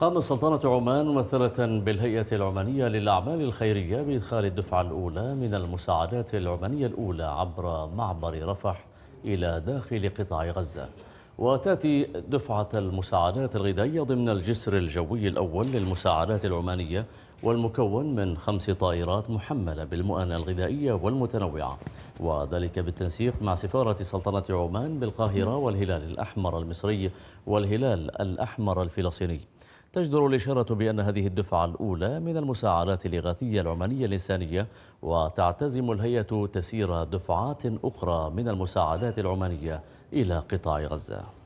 قامت سلطنة عمان ممثلة بالهيئة العمانية للأعمال الخيرية بإدخال الدفعة الأولى من المساعدات العمانية الأولى عبر معبر رفح إلى داخل قطاع غزة وتأتي دفعة المساعدات الغذائية ضمن الجسر الجوي الأول للمساعدات العمانية والمكون من خمس طائرات محملة بالمؤنة الغذائية والمتنوعة وذلك بالتنسيق مع سفارة سلطنة عمان بالقاهرة والهلال الأحمر المصري والهلال الأحمر الفلسطيني تجدر الإشارة بأن هذه الدفعة الأولى من المساعدات الإغاثية العمانية الإنسانية وتعتزم الهيئة تسير دفعات أخرى من المساعدات العمانية إلى قطاع غزة